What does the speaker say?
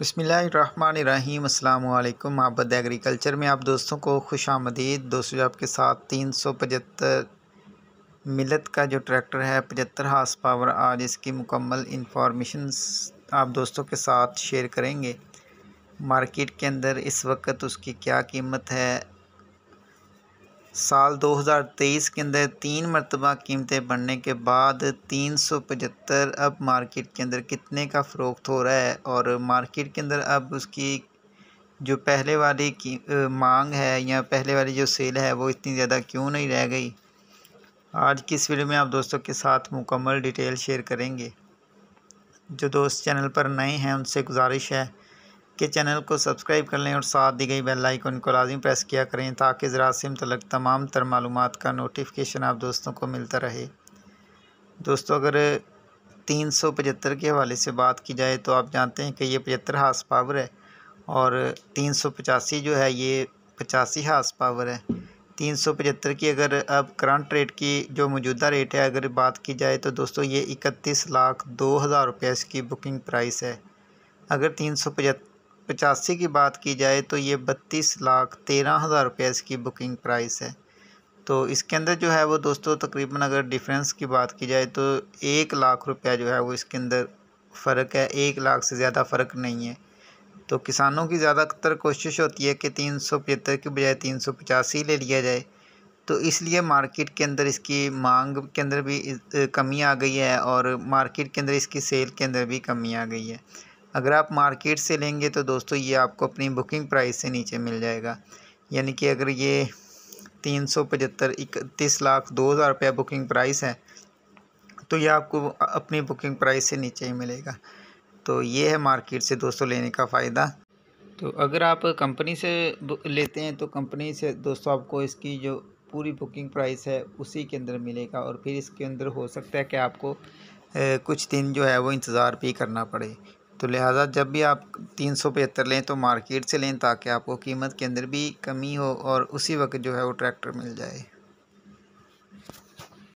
बसमिलीम अल्लाम आबद एग्रीकल्चर में आप दोस्तों को खुश आमदीद दोस्तों आपके साथ तीन सौ पचहत्तर मिलत का जो ट्रैक्टर है पचहत्तर हार्स पावर आज इसकी मुकम्मल इंफॉर्मेशन आप दोस्तों के साथ शेयर करेंगे मार्केट के अंदर इस वक्त उसकी क्या कीमत है साल 2023 के अंदर तीन मरतबा कीमतें बढ़ने के बाद तीन सौ पचहत्तर अब मार्केट के अंदर कितने का फ़रोख्त हो रहा है और मार्केट के अंदर अब उसकी जो पहले वाली की मांग है या पहले वाली जो सेल है वो इतनी ज़्यादा क्यों नहीं रह गई आज की इस वीडियो में आप दोस्तों के साथ मुकम्मल डिटेल शेयर करेंगे जो दोस्त चैनल पर नए हैं उनसे गुजारिश है के चैनल को सब्सक्राइब कर लें और साथ दी गई बेल आइकन को लाजम प्रेस किया करें ताकि ज़रा से मुतलक तमाम तर मालूम का नोटिफिकेशन आप दोस्तों को मिलता रहे दोस्तों अगर तीन सौ पचहत्तर के हवाले से बात की जाए तो आप जानते हैं कि ये पचहत्तर हाउस पावर है और तीन सौ पचासी जो है ये पचासी हाउस पावर है तीन सौ पचहत्तर की अगर अब करंट रेट की जो मौजूदा रेट है अगर बात की जाए तो दोस्तों ये इकतीस लाख दो हज़ार रुपये इसकी बुकिंग प्राइस है अगर तीन सौ पचहत्तर पचासी की बात की जाए तो ये बत्तीस लाख तेरह हज़ार रुपये इसकी बुकिंग प्राइस है तो इसके अंदर जो है वो दोस्तों तकरीबन अगर डिफरेंस की बात की जाए तो एक लाख रुपया जो है वो इसके अंदर फ़र्क है एक लाख से ज़्यादा फ़र्क नहीं है तो किसानों की ज़्यादातर कोशिश होती है कि तीन सौ पचहत्तर की बजाय तीन सौ पचासी ले लिया जाए तो इसलिए मार्केट के अंदर इसकी मांग के अंदर भी कमी आ गई है और मार्केट के अंदर इसकी सेल के अंदर भी कमी आ गई है अगर आप मार्केट से लेंगे तो दोस्तों ये आपको अपनी बुकिंग प्राइस से नीचे मिल जाएगा यानी कि अगर ये तीन सौ पचहत्तर इकतीस लाख दो हज़ार रुपया बुकिंग प्राइस है तो ये आपको अपनी बुकिंग प्राइस से नीचे ही मिलेगा तो ये है मार्केट से दोस्तों लेने का फ़ायदा तो अगर आप कंपनी से लेते हैं तो कंपनी से दोस्तों आपको इसकी जो पूरी बुकिंग प्राइस है उसी के अंदर मिलेगा और फिर इसके अंदर हो सकता है कि आपको कुछ दिन जो है वो इंतज़ार भी करना पड़े तो लिहाजा जब भी आप तीन सौ पचहत्तर लें तो मार्केट से लें ताकि आपको कीमत के अंदर भी कमी हो और उसी वक्त जो है वो ट्रैक्टर मिल जाए